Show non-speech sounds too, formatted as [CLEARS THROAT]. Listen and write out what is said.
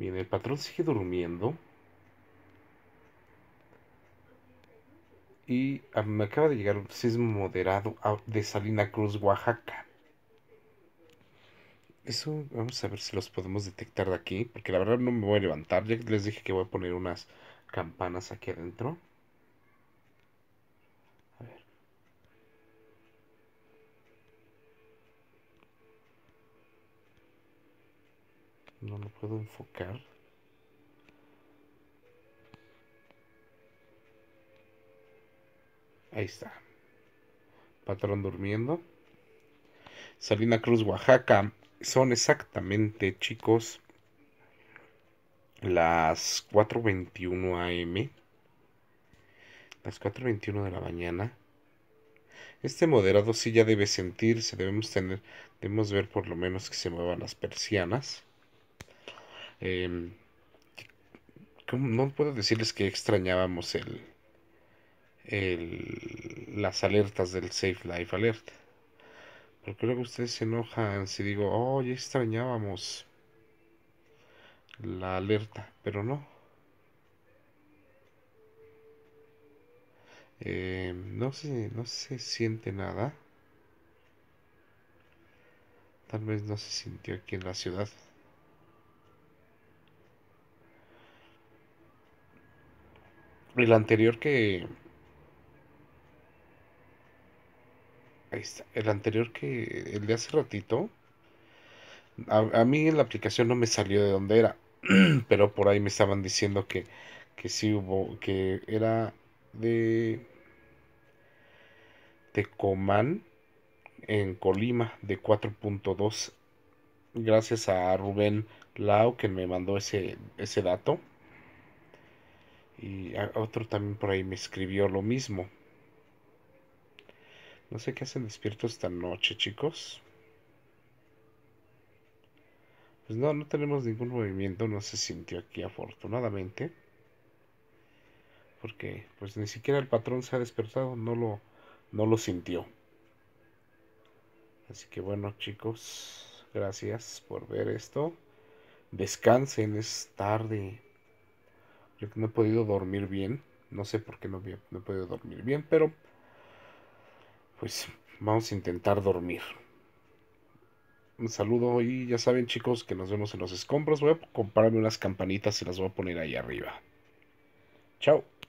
Bien, el patrón sigue durmiendo. Y ah, me acaba de llegar un sismo moderado de Salina Cruz, Oaxaca. Eso vamos a ver si los podemos detectar de aquí, porque la verdad no me voy a levantar. Ya les dije que voy a poner unas campanas aquí adentro. No lo puedo enfocar. Ahí está. Patrón durmiendo. Salina Cruz, Oaxaca. Son exactamente, chicos, las 4.21 am. Las 4.21 de la mañana. Este moderado sí ya debe sentirse, debemos tener, debemos ver por lo menos que se muevan las persianas. Em, no puedo decirles que extrañábamos el, el, las alertas del Safe Life Alert. Porque luego ustedes se enojan si digo, oh, ya extrañábamos la alerta, pero no. Em, no, se, no se siente nada. Tal vez no se sintió aquí en la ciudad. El anterior que. Ahí está. El anterior que. El de hace ratito. A, mí en la aplicación no me salió de dónde era. [CLEARS THROAT] Pero por ahí me estaban diciendo que. Que sí hubo. Que era de. de Tecoman En Colima. De 4.2. Gracias a Rubén Lau que me mandó ese, ese dato. Y otro también por ahí me escribió lo mismo. No sé qué hacen despiertos esta noche, chicos. Pues no, no tenemos ningún movimiento, no se sintió aquí afortunadamente. Porque pues ni siquiera el patrón se ha despertado, no lo, no lo sintió. Así que bueno, chicos, gracias por ver esto. Descansen, es tarde. Yo no he podido dormir bien. No sé por qué no, no he podido dormir bien, pero pues vamos a intentar dormir. Un saludo y ya saben chicos que nos vemos en los escombros. Voy a comprarme unas campanitas y las voy a poner ahí arriba. Chao.